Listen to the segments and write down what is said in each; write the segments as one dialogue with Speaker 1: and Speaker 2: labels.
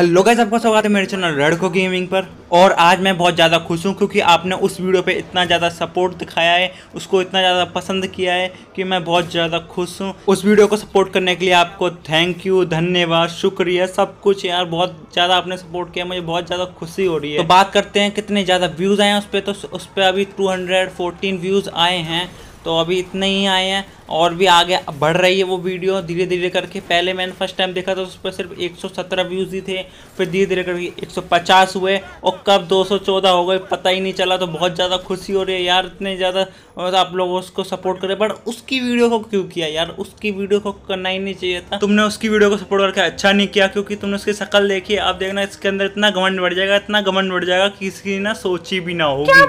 Speaker 1: hello guys आपका स्वागत है मेरे चैनल रेडको गेमिंग पर और आज मैं बहुत ज़्यादा खुश हूँ क्योंकि आपने उस वीडियो पे इतना ज़्यादा सपोर्ट दिखाया है उसको इतना ज़्यादा पसंद किया है कि मैं बहुत ज़्यादा खुश हूँ उस वीडियो को सपोर्ट करने के लिए आपको थैंक यू धन्यवाद शुक्रिया सब कुछ यार बहुत ज़्यादा आपने सपोर्ट किया मुझे बहुत ज़्यादा खुशी हो रही है तो बात करते हैं कितने ज़्यादा व्यूज़ आए हैं उस पर तो उस पर अभी टू व्यूज़ आए हैं तो अभी इतने ही आए हैं और भी आगे बढ़ रही है वो वीडियो धीरे धीरे करके पहले मैंने फर्स्ट टाइम देखा था उस पर सिर्फ 117 व्यूज़ ही थे फिर धीरे धीरे करके 150 हुए और कब 214 हो गए पता ही नहीं चला तो बहुत ज़्यादा खुशी हो रही है यार इतने ज़्यादा तो आप लोग उसको सपोर्ट करें बट उसकी वीडियो को क्यों किया यार उसकी वीडियो को करना ही नहीं चाहिए था तुमने उसकी वीडियो को सपोर्ट करके अच्छा नहीं किया क्योंकि तुमने उसकी शक्ल देखी आप देखना इसके अंदर इतना घमंड बढ़ जाएगा इतना घमंड बढ़ जाएगा कि इसकी ना सोची भी ना होगी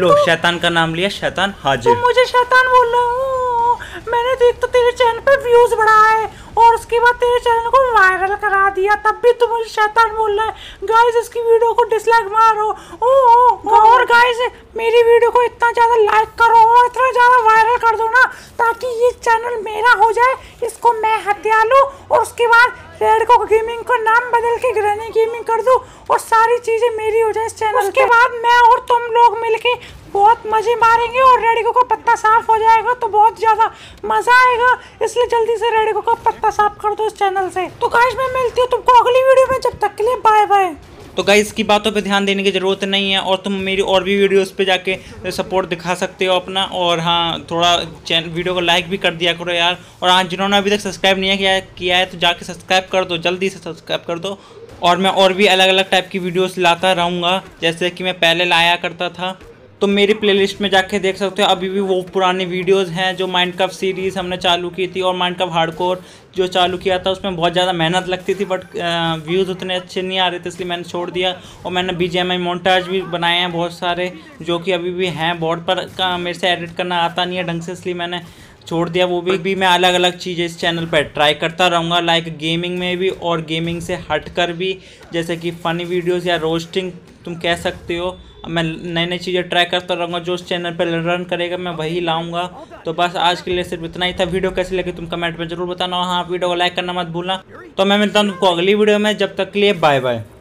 Speaker 1: लो तो शैतान का नाम लिया शैतान हाजिर तुम
Speaker 2: मुझे शैतान बोल रहे हो मैंने देख तो तेरे चैनल पे व्यूज बढ़ा है और उसके बाद तेरे चैनल को वायरल करा दिया तब भी तुम मुझे शैतान बोल रहे हैं गाइस इसकी वीडियो को डिसलाइक मारो ओ, ओ, और गाइस मेरी वीडियो को इतना ज़्यादा लाइक करो और इतना ज़्यादा वायरल कर दो ना ताकि ये चैनल मेरा हो जाए इसको मैं हत्या लूं और उसके बाद रेड को गेमिंग का नाम बदल के ग्रैनी गेमिंग कर दो और सारी चीज़ें मेरी हो जाए इस चैनल उसके बाद मैं और तुम लोग मिलके बहुत मज़े मारेंगे और रेडिको का पत्ता साफ हो जाएगा तो बहुत ज़्यादा मज़ा आएगा इसलिए जल्दी से रेडिको का पत्ता साफ कर दो इस चैनल से तो काश मैं मिलती हूँ तुमको अगली वीडियो में जब तक के लिए बाय बाय
Speaker 1: तो गाइस इसकी बातों पे ध्यान देने की ज़रूरत नहीं है और तुम मेरी और भी वीडियोस पे जाके सपोर्ट दिखा सकते हो अपना और हाँ थोड़ा चैनल वीडियो को लाइक भी कर दिया करो यार और हाँ जिन्होंने अभी तक सब्सक्राइब नहीं किया किया है तो जाके सब्सक्राइब कर दो जल्दी से सब्सक्राइब कर दो और मैं और भी अलग अलग टाइप की वीडियोज़ लाता रहूँगा जैसे कि मैं पहले लाया करता था तो मेरी प्लेलिस्ट में जाके देख सकते हो अभी भी वो पुरानी वीडियोस हैं जो माइंड कप सीरीज़ हमने चालू की थी और माइंड कप हार्डकोर जो चालू किया था उसमें बहुत ज़्यादा मेहनत लगती थी बट व्यूज़ उतने अच्छे नहीं आ रहे थे इसलिए मैंने छोड़ दिया और मैंने बी जी मोन्टाज भी बनाए हैं बहुत सारे जो कि अभी भी हैं बोर्ड पर मेरे से एडिट करना आता नहीं है ढंग से इसलिए मैंने छोड़ दिया वो भी भी मैं अलग अलग चीज़ें इस चैनल पर ट्राई करता रहूँगा लाइक गेमिंग में भी और गेमिंग से हटकर भी जैसे कि फ़नी वीडियोस या रोस्टिंग तुम कह सकते हो मैं नई नई चीज़ें ट्राई करता रहूँगा जो उस चैनल पर रन करेगा मैं वही लाऊँगा तो बस आज के लिए सिर्फ इतना ही था वीडियो कैसी लगी तुम कमेंट में जरूर बताना हाँ वीडियो को लाइक करना मत भूलना तो मैं मिलता हूँ तुमको अगली वीडियो में जब तक के लिए बाय बाय